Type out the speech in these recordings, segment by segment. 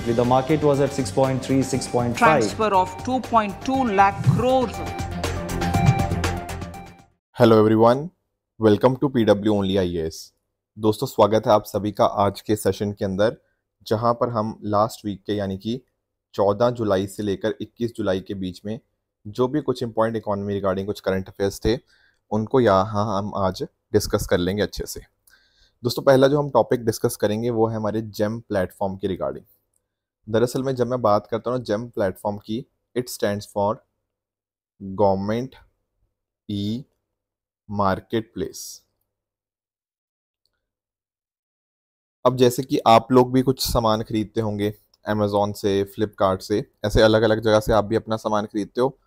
Absolutely. The market was at 6.3, 6.5. Transfer of 2.2 lakh crores. Hello everyone welcome to PW only IAS दोस्तों स्वागत है आप सभी का आज के सेशन के अंदर जहां पर हम लास्ट वीक के यानी कि 14 जुलाई से लेकर 21 जुलाई के बीच में जो भी कुछ इम्पॉर्टेंट इकोनॉमी रिगार्डिंग कुछ करंट अफेयर्स थे उनको यहाँ हम आज डिस्कस कर लेंगे अच्छे से दोस्तों पहला जो हम टॉपिक डिस्कस करेंगे वो है हमारे जेम प्लेटफॉर्म के रिगार्डिंग दरअसल में जब मैं बात करता हूँ जेम प्लेटफॉर्म की it stands for government e marketplace अब जैसे कि आप लोग भी कुछ सामान खरीदते होंगे अमेज़ोन से फ्लिपकार्ट से ऐसे अलग अलग जगह से आप भी अपना सामान खरीदते हो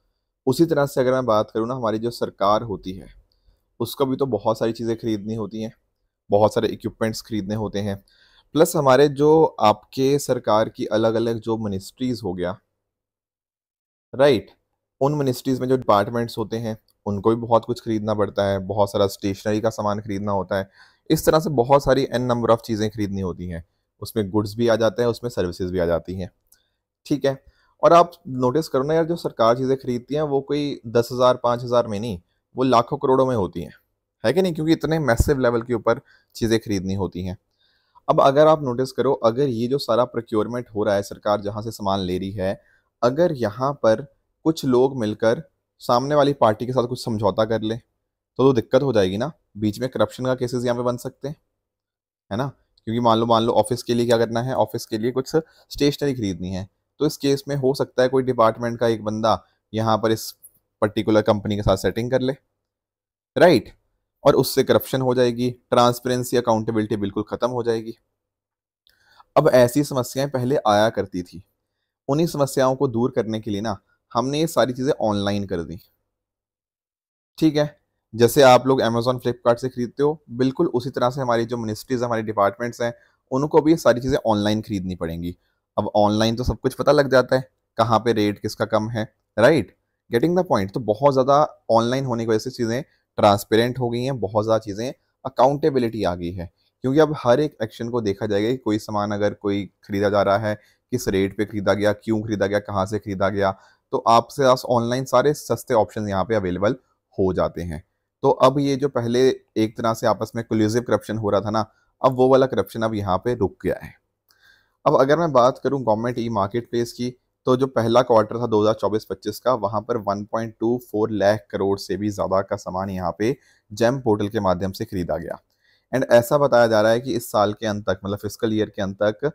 उसी तरह से अगर मैं बात करूँ ना हमारी जो सरकार होती है उसको भी तो बहुत सारी चीज़ें खरीदनी होती हैं बहुत सारे इक्विपमेंट्स खरीदने होते हैं प्लस हमारे जो आपके सरकार की अलग अलग जो मिनिस्ट्रीज़ हो गया राइट उन मिनिस्ट्रीज़ में जो डिपार्टमेंट्स होते हैं उनको भी बहुत कुछ खरीदना पड़ता है बहुत सारा स्टेशनरी का सामान खरीदना होता है इस तरह से बहुत सारी एन नंबर ऑफ़ चीज़ें खरीदनी होती हैं उसमें गुड्स भी आ जाते हैं उसमें सर्विसेज भी आ जाती हैं ठीक है और आप नोटिस करो ना यार जो सरकार चीज़ें खरीदती हैं वो कोई दस हज़ार पाँच हज़ार में नहीं वो लाखों करोड़ों में होती हैं है कि नहीं क्योंकि इतने मैसिव लेवल के ऊपर चीज़ें खरीदनी होती हैं अब अगर आप नोटिस करो अगर ये जो सारा प्रोक्योरमेंट हो रहा है सरकार जहाँ से सामान ले रही है अगर यहाँ पर कुछ लोग मिलकर सामने वाली पार्टी के साथ कुछ समझौता कर ले तो तो दिक्कत हो जाएगी ना बीच में करप्शन का केसेस यहाँ पे बन सकते हैं है ना क्योंकि मान लो मान लो ऑफिस के लिए क्या करना है ऑफिस के लिए कुछ स्टेशनरी खरीदनी है तो इस केस में हो सकता है कोई डिपार्टमेंट का एक बंदा यहाँ पर इस पर्टिकुलर कंपनी के साथ सेटिंग कर ले राइट right? और उससे करप्शन हो जाएगी ट्रांसपेरेंसी अकाउंटेबिलिटी बिल्कुल ख़त्म हो जाएगी अब ऐसी समस्याएं पहले आया करती थी उन्हीं समस्याओं को दूर करने के लिए ना हमने ये सारी चीज़ें ऑनलाइन कर दी ठीक है जैसे आप लोग अमेजोन फ्लिपकार्ट से खरीदते हो बिल्कुल उसी तरह से हमारी जो मिनिस्ट्रीज़ हमारे डिपार्टमेंट्स हैं उनको भी ये सारी चीज़ें ऑनलाइन खरीदनी पड़ेंगी अब ऑनलाइन तो सब कुछ पता लग जाता है कहाँ पे रेट किसका कम है राइट गेटिंग द पॉइंट तो बहुत ज़्यादा ऑनलाइन होने की वजह से चीज़ें ट्रांसपेरेंट हो गई हैं बहुत ज़्यादा चीज़ें अकाउंटेबिलिटी आ गई है क्योंकि अब हर एक एक्शन को देखा जाएगा कि कोई सामान अगर कोई खरीदा जा रहा है किस रेट पे खरीदा गया क्यों खरीदा गया कहाँ से खरीदा गया तो आपसे आप ऑनलाइन सारे सस्ते ऑप्शन यहाँ पे अवेलेबल हो जाते हैं तो अब ये जो पहले एक तरह से आपस में क्लूजिव करप्शन हो रहा था ना अब वो वाला करप्शन अब यहाँ पे रुक गया है अब अगर मैं बात करूँ गवर्नमेंट ई मार्केट प्लेस की तो जो पहला क्वार्टर था 2024-25 का वहां पर 1.24 लाख करोड़ से भी ज़्यादा का सामान यहाँ पे जेम पोर्टल के माध्यम से खरीदा गया एंड ऐसा बताया जा रहा है कि इस साल के अंत तक मतलब फिजिकल ईयर के अंत तक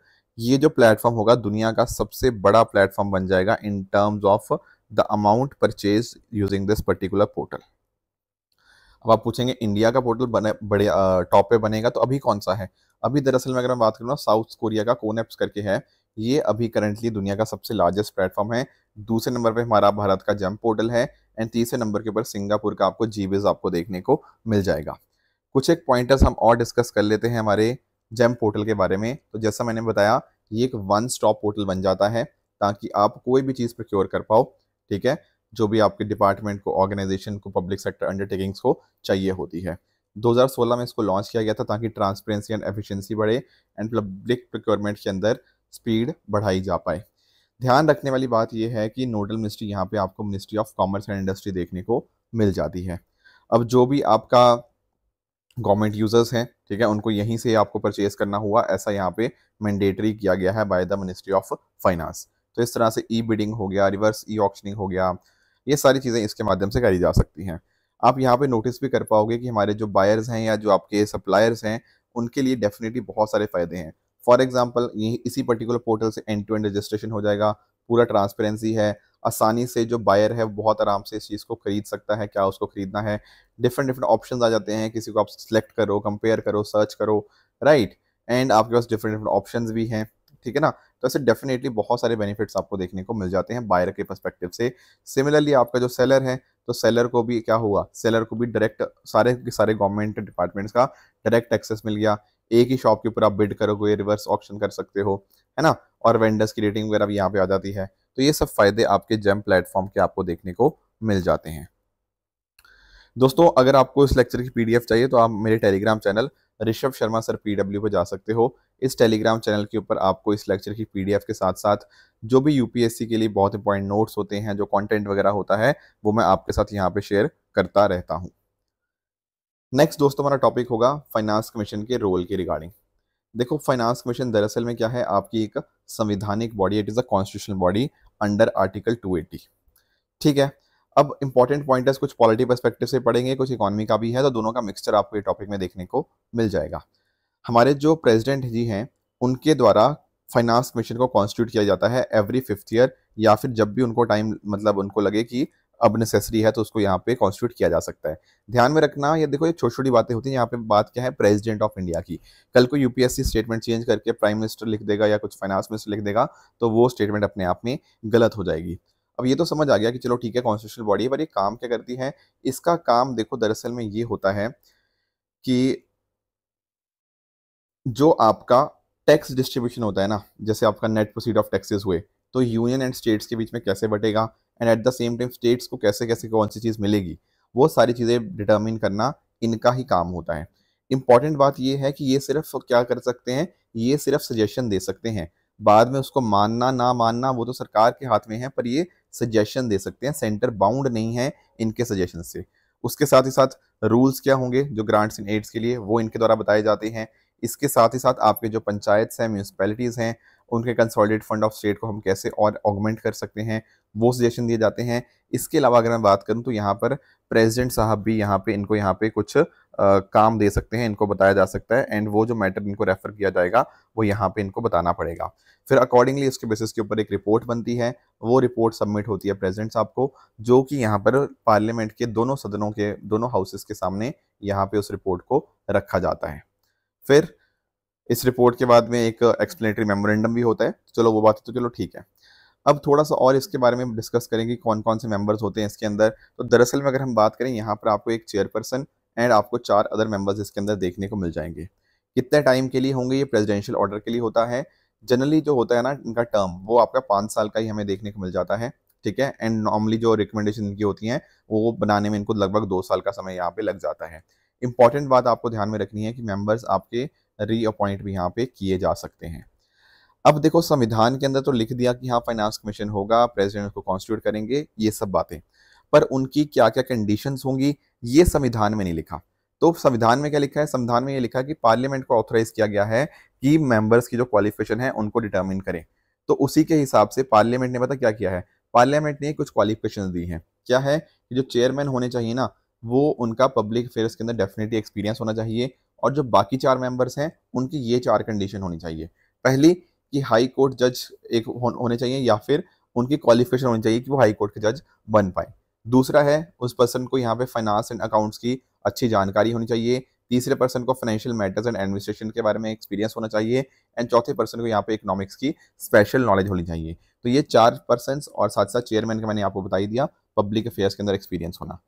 ये जो प्लेटफॉर्म होगा दुनिया का सबसे बड़ा प्लेटफॉर्म बन जाएगा in terms of the amount purchase using this particular portal अब आप पूछेंगे इंडिया का पोर्टल बने बड़े टॉप पे बनेगा तो अभी कौन सा है अभी दरअसल मैं अगर मैं बात करूँ ना साउथ कोरिया का कोनेप्स करके है ये अभी करंटली दुनिया का सबसे लार्जेस्ट प्लेटफॉर्म है दूसरे नंबर पे हमारा भारत का जम पोर्टल है एंड तीसरे नंबर के ऊपर सिंगापुर का आपको जीविज आपको देखने को मिल जाएगा कुछ एक पॉइंटर्स हम और डिस्कस कर लेते हैं हमारे जैम पोर्टल के बारे में तो जैसा मैंने बताया ये एक वन स्टॉप पोर्टल बन जाता है ताकि आप कोई भी चीज़ प्रोक्योर कर पाओ ठीक है जो भी आपके डिपार्टमेंट को ऑर्गेनाइजेशन को पब्लिक सेक्टर अंडरटेकिंग्स को चाहिए होती है 2016 में इसको लॉन्च किया गया था ताकि ट्रांसपेरेंसी एंड एफिशिएंसी बढ़े एंड पब्लिक प्रोक्योरमेंट के अंदर स्पीड बढ़ाई जा पाए ध्यान रखने वाली बात यह है कि नोडल मिनिस्ट्री यहाँ पे आपको ministry of commerce and industry देखने को मिल जाती है अब जो भी आपका गवर्नमेंट यूज़र्स हैं ठीक है उनको यहीं से आपको परचेज करना हुआ ऐसा यहाँ पे मैंडेटरी किया गया है by the ministry of finance तो इस तरह से ई बिडिंग हो गया रिवर्स ई ऑप्शनिंग हो गया ये सारी चीज़ें इसके माध्यम से करी जा सकती हैं आप यहाँ पे नोटिस भी कर पाओगे कि हमारे जो बायर्स हैं या जो आपके सप्लायर्स हैं उनके लिए डेफिनेटली बहुत सारे फ़ायदे हैं फॉर एग्जाम्पल इसी पर्टिकुलर पोर्टल से एंड टू एंड रजिस्ट्रेशन हो जाएगा पूरा ट्रांसपेरेंसी है आसानी से जो बायर है बहुत आराम से इस चीज़ को खरीद सकता है क्या उसको खरीदना है डिफरेंट डिफरेंट ऑप्शन आ जाते हैं किसी को आप सेलेक्ट करो कंपेयर करो सर्च करो राइट एंड आपके पास डिफरेंट डिफरेंट ऑप्शन भी हैं ठीक है ना तो ऐसे डेफिनेटली बहुत सारे बेनिफिट्स आपको देखने को मिल जाते हैं बायर के परस्पेक्टिव से सिमिलरली आपका जो सेलर है तो सेलर को भी क्या हुआ सेलर को भी डायरेक्ट सारे के सारे गवर्नमेंट डिपार्टमेंट्स का डायरेक्ट एक्सेस मिल गया एक ही शॉप के ऊपर आप बिड करोगे रिवर्स ऑप्शन कर सकते हो है ना और वेंडर्स की रेटिंग वगैरह भी यहाँ पे आ जाती है तो ये सब फायदे आपके जेम प्लेटफॉर्म के आपको देखने को मिल जाते हैं दोस्तों अगर आपको इस लेक्चर की पीडीएफ चाहिए तो आप मेरे Telegram channel Rishabh Sharma sir PW पर जा सकते हो इस टेलीग्राम चैनल के ऊपर आपको इस लेक्चर की पीडीएफ के साथ साथ जो भी यूपीएससी के लिए बहुत इंपॉर्टेंट नोट्स होते हैं जो कंटेंट वगैरह होता है वो मैं आपके साथ यहाँ पे शेयर करता रहता हूँ नेक्स्ट दोस्तों हमारा टॉपिक होगा फाइनेंस कमीशन के रोल के रिगार्डिंग देखो फाइनेंस कमीशन दरअसल में क्या है आपकी एक संविधानिक body it is a constitutional body under article 280 ठीक है अब इंपॉर्टेंट पॉइंट कुछ पॉलिटी परस्पेक्टिव से पढ़ेंगे कुछ इकोनॉमी का भी है तो दोनों का मिक्सचर आपको ये टॉपिक में देखने को मिल जाएगा हमारे जो प्रेजिडेंट जी हैं उनके द्वारा फाइनेंस कमीशन को कॉन्स्टिट्यूट किया जाता है एवरी फिफ्थ ईयर या फिर जब भी उनको टाइम मतलब उनको लगे कि अब नेसेसरी है तो उसको यहाँ पे कॉन्स्टिट्यूट किया जा सकता है ध्यान में रखना ये देखो ये छोटी छोटी बातें होती हैं यहाँ पे बात क्या है प्रेसिडेंट ऑफ इंडिया की कल को यूपीएससी स्टेटमेंट चेंज करके प्राइम मिनिस्टर लिख देगा या कुछ फाइनेंस मिनिस्टर लिख देगा तो वो स्टेटमेंट अपने आप में गलत हो जाएगी अब ये तो समझ आ गया कि चलो ठीक है कॉन्स्टिट्यूशनल बॉडी है पर ये काम क्या करती है इसका काम देखो दरअसल में ये होता है कि जो आपका टैक्स डिस्ट्रीब्यूशन होता है ना जैसे आपका नेट प्रोसीड ऑफ टैक्सेस हुए तो यूनियन एंड स्टेट्स के बीच में कैसे बटेगा and at the same time states को कैसे कैसे कौन सी चीज़ मिलेगी वो सारी चीज़ें डिटर्मिन करना इनका ही काम होता है इम्पॉर्टेंट बात यह है कि ये सिर्फ क्या कर सकते हैं ये सिर्फ सजेशन दे सकते हैं बाद में उसको मानना ना मानना वो तो सरकार के हाथ में है पर ये सजेशन दे सकते हैं सेंटर बाउंड नहीं है इनके सजेशन से उसके साथ ही साथ रूल्स क्या होंगे जो ग्रांट्स एंड एड्स के लिए वो इनके द्वारा बताए जाते हैं इसके साथ ही साथ आपके जो पंचायत हैं म्यूनसिपैलिटीज़ हैं उनके कंसॉलिडेट फंड ऑफ स्टेट को हम कैसे और ऑगमेंट कर सकते हैं वो सजेशन दिए जाते हैं इसके अलावा अगर मैं बात करूँ तो यहाँ पर प्रेसिडेंट साहब भी यहाँ पे इनको यहाँ पे कुछ आ, काम दे सकते हैं इनको बताया जा सकता है एंड वो जो मैटर इनको रेफर किया जाएगा वो यहाँ पे इनको बताना पड़ेगा फिर अकॉर्डिंगली उसके बेसिस के ऊपर एक रिपोर्ट बनती है वो रिपोर्ट सबमिट होती है प्रेजिडेंट साहब को जो कि यहाँ पर पार्लियामेंट के दोनों सदनों के दोनों हाउसेस के सामने यहाँ पे उस रिपोर्ट को रखा जाता है फिर इस रिपोर्ट के बाद में एक एक्सप्लेनेटरी मेमोरेंडम भी होता है चलो वो बात तो चलो ठीक है अब थोड़ा सा और इसके बारे में डिस्कस करेंगे कौन कौन से मेंबर्स होते हैं इसके अंदर तो दरअसल में अगर हम बात करें यहाँ पर आपको एक चेयरपर्सन एंड आपको चार अदर मेंबर्स इसके अंदर देखने को मिल जाएंगे कितने टाइम के लिए होंगे ये प्रेजिडेंशियल ऑर्डर के लिए होता है जनरली जो होता है ना इनका टर्म वो आपका पाँच साल का ही हमें देखने को मिल जाता है ठीक है एंड नॉर्मली जो रिकमेंडेशन इनकी होती हैं वो बनाने में इनको लगभग दो साल का समय यहाँ पे लग जाता है इंपॉर्टेंट बात आपको ध्यान में रखनी है कि मेंबर्स आपके अपॉइंट भी यहाँ पे किए जा सकते हैं अब देखो संविधान के अंदर तो लिख दिया कि हाँ फाइनेंस कमीशन होगा प्रेसिडेंट को कॉन्स्टिट्यूट करेंगे ये सब बातें पर उनकी क्या क्या कंडीशन होंगी ये संविधान में नहीं लिखा तो संविधान में क्या लिखा है संविधान में ये लिखा कि पार्लियामेंट को ऑथोराइज किया गया है कि मेंबर्स की जो क्वालिफिकेशन है उनको डिटर्मिन करें तो उसी के हिसाब से पार्लियामेंट ने पता क्या किया है पार्लियामेंट ने कुछ क्वालिफिकेशन दी हैं क्या है कि जो चेयरमैन होने चाहिए ना वो उनका पब्लिक अफेयर्स के अंदर डेफिनेटली एक्सपीरियंस होना चाहिए और जो बाकी चार मेंबर्स हैं उनकी ये चार कंडीशन होनी चाहिए पहली कि हाई कोर्ट जज एक होने चाहिए या फिर उनकी क्वालिफिकेशन होनी चाहिए कि वो हाई कोर्ट के जज बन पाए दूसरा है उस पर्सन को यहाँ पे फाइनेंस एंड अकाउंट्स की अच्छी जानकारी होनी चाहिए तीसरे पर्सन को फाइनेंशियल मैटर्स एंड एडमिनिस्ट्रेशन के बारे में एक्सपीरियंस होना चाहिए एंड चौथे पर्सन को यहाँ पे इकोनॉमिक्स की स्पेशल नॉलेज होनी चाहिए तो ये चार पर्सन और साथ साथ चेयरमैन का मैंने आपको बताई दिया पब्लिक अफेयर्स के अंदर एक्सपीरियंस होना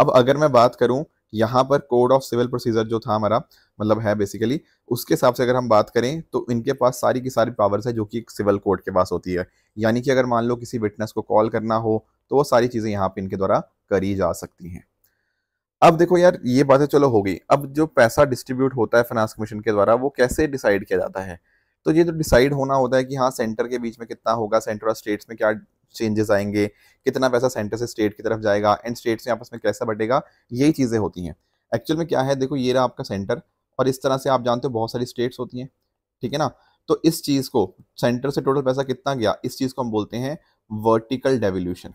अब अगर मैं बात करूँ यहाँ पर कोड ऑफ सिविल प्रोसीजर जो था हमारा मतलब है बेसिकली उसके हिसाब से अगर हम बात करें तो इनके पास सारी की सारी पावर्स है जो कि सिविल कोर्ट के पास होती है यानी कि अगर मान लो किसी विटनेस को कॉल करना हो तो वो सारी चीज़ें यहाँ पे इनके द्वारा करी जा सकती हैं अब देखो यार ये बातें चलो हो गई अब जो पैसा डिस्ट्रीब्यूट होता है फाइनेंस कमीशन के द्वारा वो कैसे डिसाइड किया जाता है तो ये तो डिसाइड होना होता है कि हाँ सेंटर के बीच में कितना होगा सेंटर और स्टेट्स में क्या चेंजेस आएंगे कितना पैसा सेंटर से स्टेट की तरफ जाएगा एंड स्टेट्स में आपस में कैसा बढ़ेगा यही चीज़ें होती हैं एक्चुअल में क्या है देखो ये रहा आपका सेंटर और इस तरह से आप जानते हो बहुत सारी स्टेट्स होती हैं ठीक है ना तो इस चीज़ को सेंटर से टोटल पैसा कितना गया इस चीज़ को हम बोलते हैं वर्टिकल डेवल्यूशन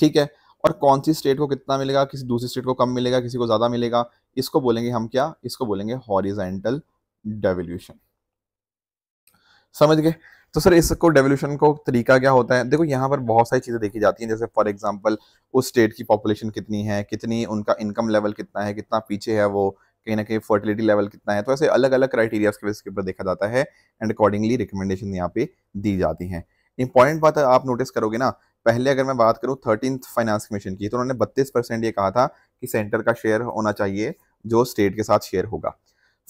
ठीक है और कौन सी स्टेट को कितना मिलेगा किसी दूसरी स्टेट को कम मिलेगा किसी को ज़्यादा मिलेगा इसको बोलेंगे हम क्या इसको बोलेंगे हॉरिजेंटल डेवल्यूशन समझ गए तो सर इसको डेवोल्यूशन को तरीका क्या होता है देखो यहाँ पर बहुत सारी चीज़ें देखी जाती हैं जैसे फॉर एग्जांपल उस स्टेट की पॉपुलेशन कितनी है कितनी उनका इनकम लेवल कितना है कितना पीछे है वो कहीं ना कहीं फर्टिलिटी लेवल कितना है तो ऐसे अलग अलग क्राइटेरियाज के बेसिस के ऊपर देखा जाता है एंड अकॉर्डिंगली रिकमेंडेशन यहाँ पे दी जाती हैं इंपॉर्टेंट बात आप नोटिस करोगे ना पहले अगर मैं बात करूँ थर्टीन फाइनेंस कमीशन की तो उन्होंने बत्तीस परसेंट ये कहा था कि सेंटर का शेयर होना चाहिए जो स्टेट के साथ शेयर होगा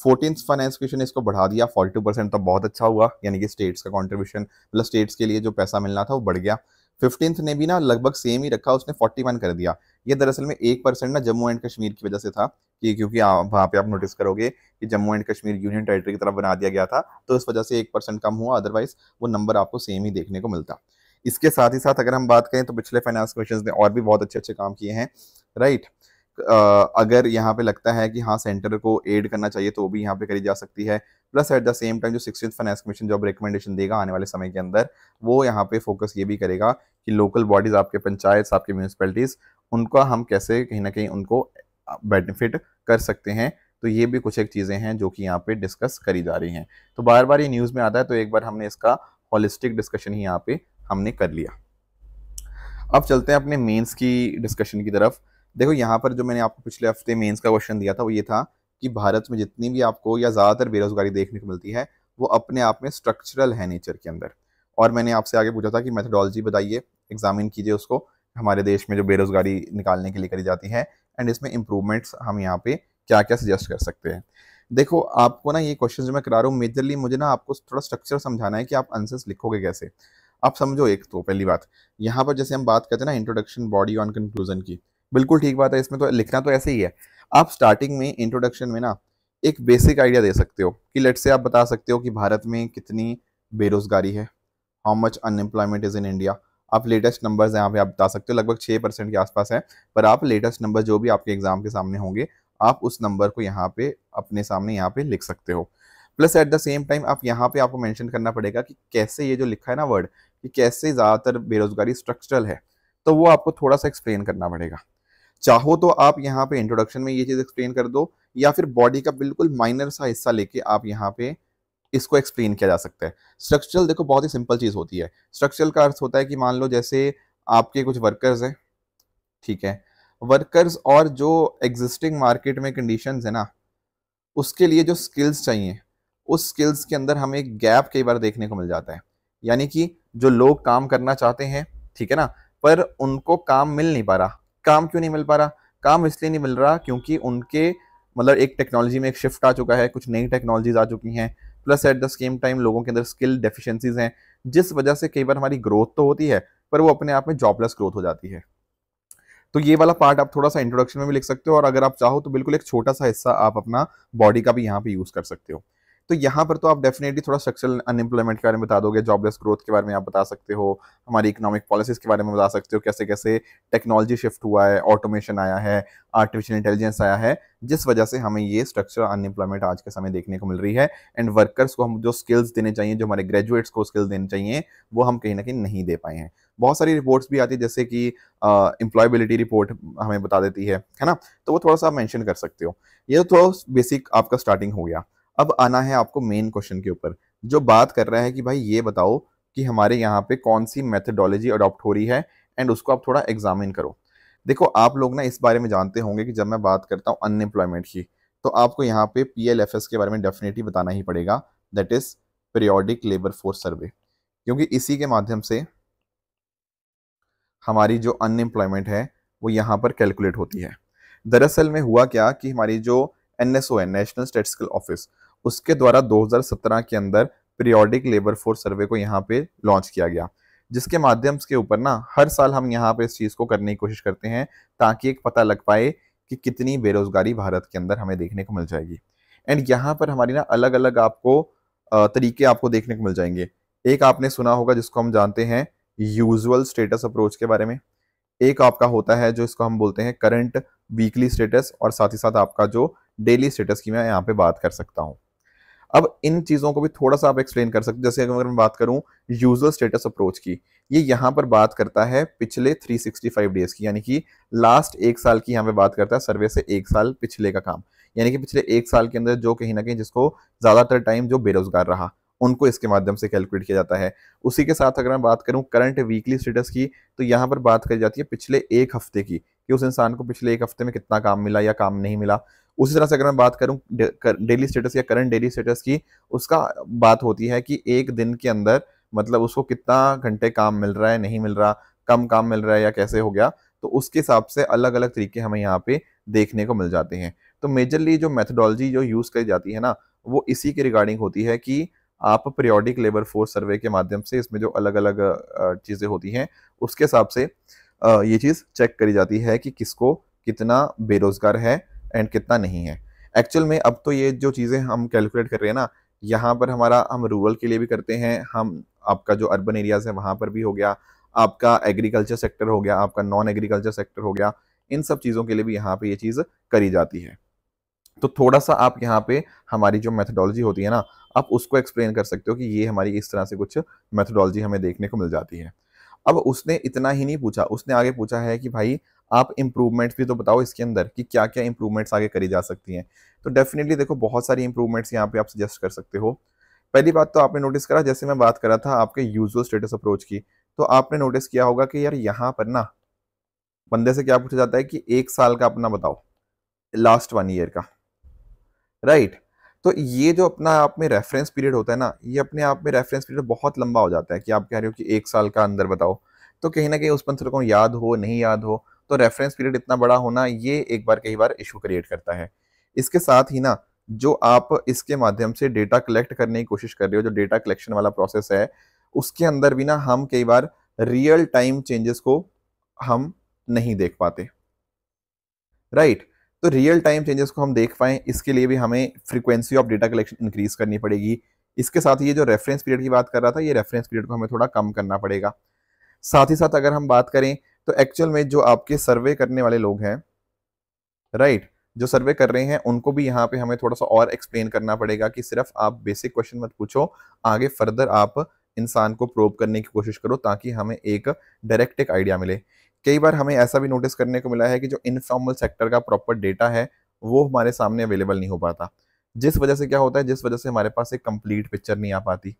फोर्टीन फाइनेंस क्वेश्चन इसको बढ़ा दिया फोर्टी टू परसेंट तो बहुत अच्छा हुआ यानी कि स्टेट्स का कॉन्ट्रीब्यूशन मतलब स्टेट्स के लिए जो पैसा मिलना था वो बढ़ गया फिफ्टींथ ने भी ना लगभग सेम ही रखा उसने फोर्टी वन कर दिया ये दरअसल में एक परसेंट ना जम्मू एंड कश्मीर की वजह से था कि क्योंकि वहाँ पे आप नोटिस करोगे कि Jammu and Kashmir union territory की तरफ बना दिया गया था तो इस वजह से एक परसेंट कम हुआ अदरवाइज वो नंबर आपको सेम ही देखने को मिलता इसके साथ ही साथ अगर हम बात करें तो पिछले फाइनेंस क्वेश्चन ने और भी बहुत अच्छे अच्छे काम किए हैं राइट right? अगर यहाँ पे लगता है कि हाँ सेंटर को एड करना चाहिए तो वो भी यहाँ पे करी जा सकती है plus at the same time जो सिक्सटीन फाइनेंस कमीशन जो रिकमेंडेशन देगा आने वाले समय के अंदर वो यहाँ पे फोकस ये भी करेगा कि लोकल बॉडीज़ आपके पंचायत आपके म्यूनसिपैलिटीज़ उनका हम कैसे कहीं ना कहीं उनको बेनिफिट कर सकते हैं तो ये भी कुछ एक चीज़ें हैं जो कि यहाँ पे डिस्कस करी जा रही हैं तो बार बार ये न्यूज़ में आता है तो एक बार हमने इसका हॉलिस्टिक डिस्कशन ही यहाँ पे हमने कर लिया अब चलते हैं अपने मेंस की डिस्कशन की तरफ देखो यहाँ पर जो मैंने आपको पिछले हफ्ते मेंस का क्वेश्चन दिया था वो ये था कि भारत में जितनी भी आपको या ज़्यादातर बेरोजगारी देखने को मिलती है वो अपने आप में स्ट्रक्चरल है नेचर के अंदर और मैंने आपसे आगे पूछा था कि मेथडोलॉजी बताइए एग्जामिन कीजिए उसको हमारे देश में जो बेरोजगारी निकालने के लिए करी जाती है एंड इसमें इम्प्रूवमेंट्स हम यहाँ पे क्या क्या सजेस्ट कर सकते हैं देखो आपको ना ये क्वेश्चन जो मैं करा रहा हूँ मेजरली मुझे ना आपको थोड़ा स्ट्रक्चर समझाना है कि आप आंसर्स लिखोगे कैसे आप समझो एक तो पहली बात यहाँ पर जैसे हम बात करते हैं ना इंट्रोडक्शन बॉडी ऑन कंक्लूजन की बिल्कुल ठीक बात है इसमें तो लिखना तो ऐसे ही है आप स्टार्टिंग में इंट्रोडक्शन में ना एक बेसिक आइडिया दे सकते हो कि लेट से आप बता सकते हो कि भारत में कितनी बेरोजगारी है how much unemployment is in India आप लेटेस्ट नंबर्स यहाँ पे आप बता सकते हो लगभग छः परसेंट के आसपास है पर आप लेटेस्ट नंबर जो भी आपके एग्जाम के सामने होंगे आप उस नंबर को यहाँ पे अपने सामने यहाँ पे लिख सकते हो plus at the same time आप यहाँ पे आपको मेंशन करना पड़ेगा कि कैसे ये जो लिखा है ना वर्ड कि कैसे ज़्यादातर बेरोजगारी स्ट्रक्चरल है तो वो आपको थोड़ा सा एक्सप्लेन करना पड़ेगा चाहो तो आप यहाँ पे इंट्रोडक्शन में ये चीज़ एक्सप्लेन कर दो या फिर बॉडी का बिल्कुल माइनर सा हिस्सा लेके आप यहाँ पे इसको एक्सप्लेन किया जा सकता है स्ट्रक्चरल देखो बहुत ही सिंपल चीज़ होती है स्ट्रक्चरल का अर्थ होता है कि मान लो जैसे आपके कुछ वर्कर्स हैं ठीक है वर्कर्स और जो एग्जिस्टिंग मार्केट में कंडीशन है ना उसके लिए जो स्किल्स चाहिए उस स्किल्स के अंदर हमें गैप कई बार देखने को मिल जाता है यानी कि जो लोग काम करना चाहते हैं ठीक है ना पर उनको काम मिल नहीं पा रहा काम क्यों नहीं मिल पा रहा काम इसलिए नहीं मिल रहा क्योंकि उनके मतलब एक टेक्नोलॉजी में एक शिफ्ट आ चुका है कुछ नई टेक्नोलॉजीज आ चुकी हैं plus at the same time लोगों के अंदर स्किल डेफिशिएंसीज हैं जिस वजह से कई बार हमारी ग्रोथ तो होती है पर वो अपने आप में जॉबलेस ग्रोथ हो जाती है तो ये वाला पार्ट आप थोड़ा सा इंट्रोडक्शन में भी लिख सकते हो और अगर आप चाहो तो बिल्कुल एक छोटा सा हिस्सा आप अपना बॉडी का भी यहाँ पे यूज़ कर सकते हो तो यहाँ पर तो आप डेफिनेटली थोड़ा स्ट्रक्चरल अनएम्प्लॉयमेंट के बारे में बता दोगे जॉबलेस ग्रोथ के बारे में आप बता सकते हो हमारी इकोनॉमिक पॉलिसीज के बारे में बता सकते हो कैसे कैसे टेक्नोलॉजी शिफ्ट हुआ है ऑटोमेशन आया है आर्टिफिशियल इंटेलिजेंस आया है जिस वजह से हमें ये स्ट्रक्चरल अनएम्प्लॉयमेंट आज के समय देखने को मिल रही है एंड वर्कर्स को हम जो स्किल्स देने चाहिए जो हमारे ग्रेजुएट्स को स्किल्स देने चाहिए वो हम कहीं ना कहीं नहीं दे पाए हैं बहुत सारी रिपोर्ट्स भी आती है जैसे कि एम्प्लॉयबिलिटी रिपोर्ट हमें बता देती है है ना तो वो थोड़ा सा मैंशन कर सकते हो ये तो थोड़ा बेसिक आपका स्टार्टिंग हो गया अब आना है आपको मेन क्वेश्चन के ऊपर जो बात कर रहा है कि भाई ये बताओ कि हमारे यहाँ पे कौन सी मेथडोलॉजी अडॉप्ट हो रही है एंड उसको आप थोड़ा एग्जामिन करो देखो आप लोग ना इस बारे में जानते होंगे कि जब मैं बात करता हूँ अनएम्प्लॉयमेंट की तो आपको यहाँ पे पी के बारे में डेफिनेटली बताना ही पड़ेगा that is periodic labour force survey क्योंकि इसी के माध्यम से हमारी जो अनएम्प्लॉयमेंट है वो यहाँ पर कैलकुलेट होती है दरअसल में हुआ क्या कि हमारी जो एन है नेशनल स्टेटिस्टिकल ऑफिस उसके द्वारा 2017 के अंदर पीरियोडिक लेबर फोर्स सर्वे को यहाँ पे लॉन्च किया गया जिसके माध्यम के ऊपर ना हर साल हम यहाँ पे इस चीज़ को करने की कोशिश करते हैं ताकि एक पता लग पाए कि कितनी बेरोजगारी भारत के अंदर हमें देखने को मिल जाएगी एंड यहाँ पर हमारी ना अलग अलग आपको तरीके आपको देखने को मिल जाएंगे एक आपने सुना होगा जिसको हम जानते हैं यूजुअल स्टेटस अप्रोच के बारे में एक आपका होता है जो इसको हम बोलते हैं करंट वीकली स्टेटस और साथ ही साथ आपका जो डेली स्टेटस की मैं यहाँ पे बात कर सकता हूँ अब इन चीज़ों को भी थोड़ा सा आप एक्सप्लेन कर सकते जैसे अगर मैं बात करूँ यूजर स्टेटस अप्रोच की ये यहाँ पर बात करता है पिछले 365 डेज की यानी कि लास्ट एक साल की यहाँ पे बात करता है सर्वे से एक साल पिछले का काम यानी कि पिछले एक साल के अंदर जो कहीं ना कहीं जिसको ज़्यादातर टाइम जो बेरोजगार रहा उनको इसके माध्यम से कैलकुलेट किया जाता है उसी के साथ अगर मैं बात करूँ करंट वीकली स्टेटस की तो यहाँ पर बात करी जाती है पिछले एक हफ्ते की कि उस इंसान को पिछले एक हफ्ते में कितना काम मिला या काम नहीं मिला उसी तरह से अगर मैं बात करूं डेली स्टेटस या करंट डेली स्टेटस की उसका बात होती है कि एक दिन के अंदर मतलब उसको कितना घंटे काम मिल रहा है नहीं मिल रहा कम काम मिल रहा है या कैसे हो गया तो उसके हिसाब से अलग अलग तरीके हमें यहाँ पे देखने को मिल जाते हैं तो मेजरली जो मेथडोलॉजी जो यूज़ करी जाती है ना वो इसी के रिगार्डिंग होती है कि आप पीरियोडिक लेबर फोर्स सर्वे के माध्यम से इसमें जो अलग अलग चीज़ें होती हैं उसके हिसाब से ये चीज़ चेक करी जाती है कि किसको कितना बेरोज़गार है एंड कितना नहीं है एक्चुअल में अब तो ये जो चीज़ें हम कैलकुलेट कर रहे हैं ना यहाँ पर हमारा हम रूरल के लिए भी करते हैं हम आपका जो अर्बन एरियाज़ है वहाँ पर भी हो गया आपका एग्रीकल्चर सेक्टर हो गया आपका नॉन एग्रीकल्चर सेक्टर हो गया इन सब चीज़ों के लिए भी यहाँ पे ये चीज़ करी जाती है तो थोड़ा सा आप यहाँ पे हमारी जो मैथडोलॉजी होती है ना आप उसको एक्सप्लेन कर सकते हो कि ये हमारी इस तरह से कुछ मैथडोलॉजी हमें देखने को मिल जाती है अब उसने इतना ही नहीं पूछा उसने आगे पूछा है कि भाई आप इम्प्रूवमेंट्स भी तो बताओ इसके अंदर कि क्या क्या इम्प्रूवमेंट्स आगे करी जा सकती हैं तो डेफिनेटली देखो बहुत सारी इम्प्रूवमेंट्स यहाँ पे आप सजेस्ट कर सकते हो पहली बात तो आपने नोटिस करा जैसे मैं बात कर रहा था आपके यूजुअल स्टेटस अप्रोच की तो आपने नोटिस किया होगा कि यार यहाँ पर ना बंदे से क्या पूछा जाता है कि एक साल का अपना बताओ लास्ट वन ईयर का राइट तो ये जो अपना आप में रेफरेंस पीरियड होता है ना ये अपने आप में रेफरेंस पीरियड बहुत लंबा हो जाता है कि आप कह रहे हो कि एक साल का अंदर बताओ तो कहीं ना कहीं उस पंसर को याद हो नहीं याद हो तो रेफरेंस पीरियड इतना बड़ा होना ये एक बार कई बार इशू क्रिएट करता है इसके साथ ही ना जो आप इसके माध्यम से डेटा कलेक्ट करने की कोशिश कर रहे हो जो डेटा कलेक्शन वाला प्रोसेस है उसके अंदर भी ना हम कई बार रियल टाइम चेंजेस को हम नहीं देख पाते राइट तो रियल टाइम चेंजेस को हम देख पाए इसके लिए भी हमें frequency of data collection increase करनी पड़ेगी इसके साथ ये जो रेफरेंस पीरियड की बात कर रहा था ये रेफरेंस पीरियड को हमें थोड़ा कम करना पड़ेगा साथ ही साथ अगर हम बात करें तो एक्चुअल में जो आपके सर्वे करने वाले लोग हैं राइट right, जो सर्वे कर रहे हैं उनको भी यहाँ पे हमें थोड़ा सा और एक्सप्लेन करना पड़ेगा कि सिर्फ आप बेसिक क्वेश्चन मत पूछो आगे फर्दर आप इंसान को प्रोव करने की कोशिश करो ताकि हमें एक डायरेक्ट एक आइडिया मिले कई बार हमें ऐसा भी नोटिस करने को मिला है कि जो इनफॉर्मल सेक्टर का प्रॉपर डेटा है वो हमारे सामने अवेलेबल नहीं हो पाता जिस वजह से क्या होता है जिस वजह से हमारे पास एक कंप्लीट पिक्चर नहीं आ पाती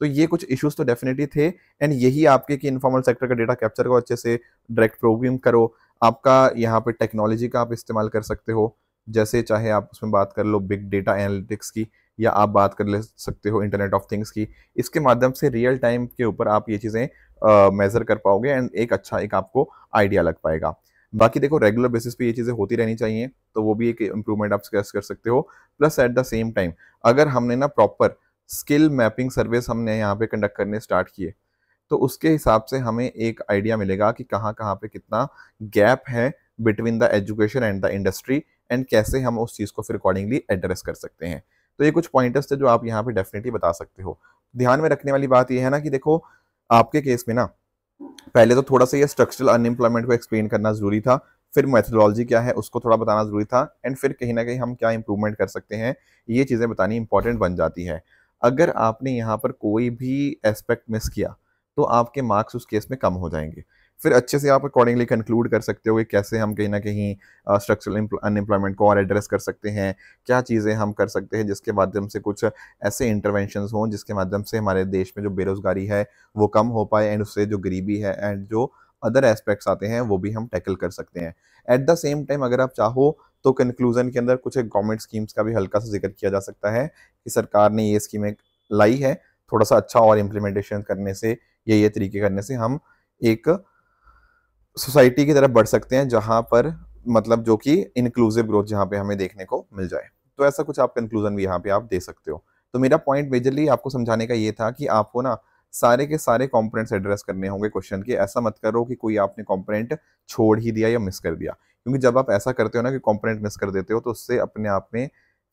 तो ये कुछ इश्यूज तो डेफिनेटली थे एंड यही आपके कि इनफॉर्मल सेक्टर का डेटा कैप्चर को अच्छे से डायरेक्ट प्रोग्राम करो आपका यहाँ पे टेक्नोलॉजी का आप इस्तेमाल कर सकते हो जैसे चाहे आप उसमें बात कर लो बिग डेटा एनालिटिक्स की या आप बात कर ले सकते हो इंटरनेट ऑफ थिंग्स की इसके माध्यम से रियल टाइम के ऊपर आप ये चीज़ें मेज़र कर पाओगे एंड एक अच्छा एक आपको आइडिया लग पाएगा बाकी देखो रेगुलर बेसिस पे ये चीज़ें होती रहनी चाहिए तो वो भी एक इम्प्रूवमेंट आप कर सकते हो plus at the same time अगर हमने ना प्रॉपर स्किल मैपिंग सर्विस हमने यहाँ पे कंडक्ट करने स्टार्ट किए तो उसके हिसाब से हमें एक आइडिया मिलेगा कि कहाँ कहाँ पे कितना गैप है between the education and the industry and कैसे हम उस चीज़ को फिर अकॉर्डिंगली एड्रेस कर सकते हैं तो ये कुछ पॉइंटर्स थे जो आप यहाँ पे डेफिनेटली बता सकते हो ध्यान में रखने वाली बात यह है ना कि देखो आपके केस में ना पहले तो थोड़ा सा ये स्ट्रक्चरल अनएम्प्लॉयमेंट को एक्सप्लेन करना जरूरी था फिर मेथोडोलॉजी क्या है उसको थोड़ा बताना जरूरी था एंड फिर कहीं ना कहीं हम क्या इंप्रूवमेंट कर सकते हैं ये चीज़ें बतानी इंपॉर्टेंट बन जाती है अगर आपने यहाँ पर कोई भी एस्पेक्ट मिस किया तो आपके मार्क्स उस केस में कम हो जाएंगे फिर अच्छे से आप अकॉर्डिंगली कंक्लूड कर सकते हो कि कैसे हम कहीं ना कहीं स्ट्रक्चरल अनएम्प्लॉयमेंट को और एड्रेस कर सकते हैं क्या चीज़ें हम कर सकते हैं जिसके माध्यम से कुछ ऐसे इंटरवेंशन हों जिसके माध्यम से हमारे देश में जो बेरोज़गारी है वो कम हो पाए एंड उससे जो गरीबी है एंड जो अदर एस्पेक्ट्स आते हैं वो भी हम टैकल कर सकते हैं एट द सेम टाइम अगर आप चाहो तो कंक्लूजन के अंदर कुछ गवर्नमेंट स्कीम्स का भी हल्का सा जिक्र किया जा सकता है कि सरकार ने ये स्कीमें लाई है थोड़ा सा अच्छा और इम्प्लीमेंटेशन करने से या ये तरीके करने से हम एक सोसाइटी की तरफ बढ़ सकते हैं जहां पर मतलब जो कि इंक्लूसिव ग्रोथ जहाँ पे हमें देखने को मिल जाए तो ऐसा कुछ आप कंक्लूजन भी यहाँ पे आप दे सकते हो तो मेरा पॉइंट मेजरली आपको समझाने का ये था कि आपको ना सारे के सारे कॉम्पोनेंट्स एड्रेस करने होंगे क्वेश्चन के ऐसा मत करो कि कोई आपने कॉम्पोनेंट छोड़ ही दिया या मिस कर दिया क्योंकि जब आप ऐसा करते हो ना कि कॉम्पोनेंट मिस कर देते हो तो उससे अपने आप में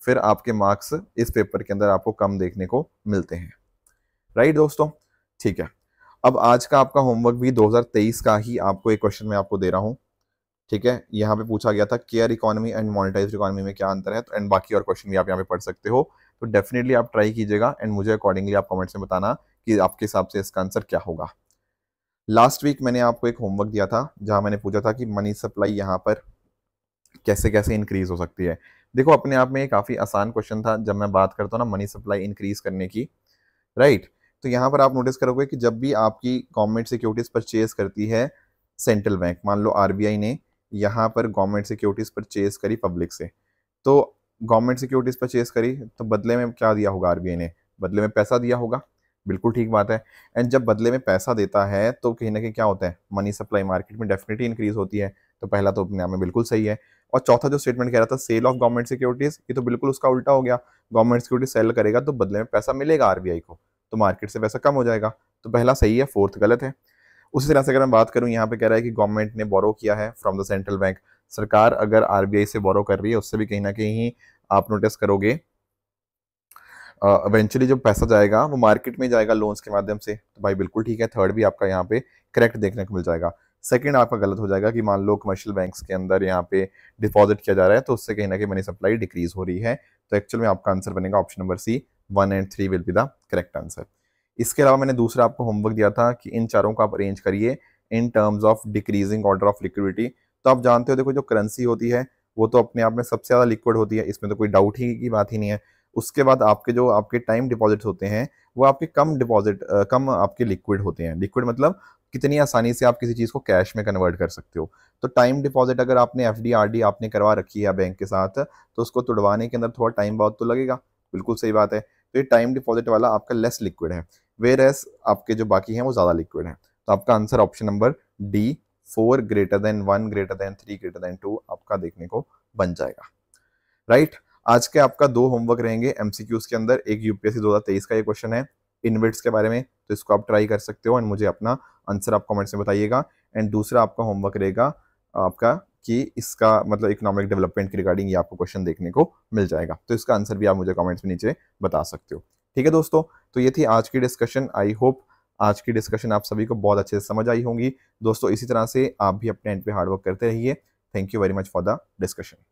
फिर आपके मार्क्स इस पेपर के अंदर आपको कम देखने को मिलते हैं राइट दोस्तों ठीक है अब आज का आपका होमवर्क भी 2023 का ही आपको एक क्वेश्चन मैं आपको दे रहा हूँ ठीक है यहाँ पे पूछा गया था care economy and monetise economy में क्या अंतर है तो एंड बाकी और क्वेश्चन भी आप यहाँ पे पढ़ सकते हो तो डेफिनेटली आप ट्राई कीजिएगा एंड मुझे अकॉर्डिंगली आप कमेंट्स में बताना कि आपके हिसाब से इसका आंसर क्या होगा लास्ट वीक मैंने आपको एक होमवर्क दिया था जहाँ मैंने पूछा था कि मनी सप्लाई यहाँ पर कैसे कैसे इंक्रीज हो सकती है देखो अपने आप में काफ़ी आसान क्वेश्चन था जब मैं बात करता हूँ ना मनी सप्लाई इंक्रीज करने की राइट right? तो यहाँ पर आप नोटिस करोगे कि जब भी आपकी गवर्नमेंट सिक्योरिटीज़ परचेज करती है सेंट्रल बैंक मान लो आर ने यहाँ पर गवर्नमेंट सिक्योरिटीज़ परचेज करी पब्लिक से तो गवर्नमेंट सिक्योरिटीज़ परचेज करी तो बदले में क्या दिया होगा आर ने बदले में पैसा दिया होगा बिल्कुल ठीक बात है एंड जब बदले में पैसा देता है तो कहीं ना कहीं क्या होता है मनी सप्लाई मार्केट में डेफिनेटली इंक्रीज होती है तो पहला तो अपने आप में बिल्कुल सही है और चौथा जो स्टेटमेंट कह रहा था सेल ऑफ गवर्नमेंट सिक्योरिटीज़ ये तो बिल्कुल उसका उल्टा हो गया गवर्नमेंट सिक्योरिटी सेल करेगा तो बदले में पैसा मिलेगा आरबीआई को तो मार्केट से पैसा कम हो जाएगा तो पहला सही है फोर्थ गलत है उसी तरह से अगर मैं बात करूँ यहाँ पे कह रहा है कि गवर्नमेंट ने बोरो किया है फ्रॉम द सेंट्रल बैंक सरकार अगर आरबीआई से बोरो कर रही है उससे भी कहीं ना कहीं आप नोटिस करोगे इवेंचुअली uh, जो पैसा जाएगा वो मार्केट में जाएगा लोन्स के माध्यम से तो भाई बिल्कुल ठीक है थर्ड भी आपका यहाँ पे करेक्ट देखने को मिल जाएगा सेकंड आपका गलत हो जाएगा कि मान लो कमर्शियल बैंक्स के अंदर यहाँ पे डिपॉजिट किया जा रहा है तो उससे कहीं ना कहीं मनी सप्लाई डिक्रीज हो रही है तो एक्चुअल में आपका आंसर बनेगा option number C one and three will be the correct answer इसके अलावा मैंने दूसरा आपको होमवर्क दिया था कि इन चारों को आप अरेंज करिए in terms of decreasing order of liquidity तो आप जानते हो देखो जो करेंसी होती है वो तो अपने आप में सबसे ज़्यादा लिक्विड होती है इसमें तो कोई डाउट ही की बात ही नहीं है उसके बाद आपके जो आपके टाइम डिपॉजिट होते हैं वो आपके कम डिपॉजिट कम आपके लिक्विड होते हैं लिक्विड मतलब कितनी आसानी से आप किसी चीज़ को कैश में कन्वर्ट कर सकते हो तो टाइम डिपॉजिट अगर आपने एफ डी आपने करवा रखी है बैंक के साथ तो उसको तुड़वाने के अंदर थोड़ा टाइम बहुत तो लगेगा बिल्कुल सही बात है तो ये टाइम डिपॉजिट वाला आपका लेस लिक्विड है वेर एस आपके जो बाकी हैं वो ज़्यादा लिक्विड है तो आपका answer option number D four greater than one greater than three greater than two आपका देखने को बन जाएगा राइट right? आज के आपका दो होमवर्क रहेंगे एमसीक्यूज के अंदर एक यूपीएससी दो का ये क्वेश्चन है इनविट्स के बारे में तो इसको आप ट्राई कर सकते हो एंड मुझे अपना आंसर आप कमेंट्स में बताइएगा एंड दूसरा आपका होमवर्क रहेगा आपका कि इसका मतलब इकोनॉमिक डेवलपमेंट के रिगार्डिंग ये आपको क्वेश्चन देखने को मिल जाएगा तो इसका आंसर भी आप मुझे कमेंट्स में नीचे बता सकते हो ठीक है दोस्तों तो ये थी आज की डिस्कशन आई होप आज की डिस्कशन आप सभी को बहुत अच्छे से समझ आई होंगी दोस्तों इसी तरह से आप भी अपने एंड पे हार्डवर्क करते रहिए thank you very much for the discussion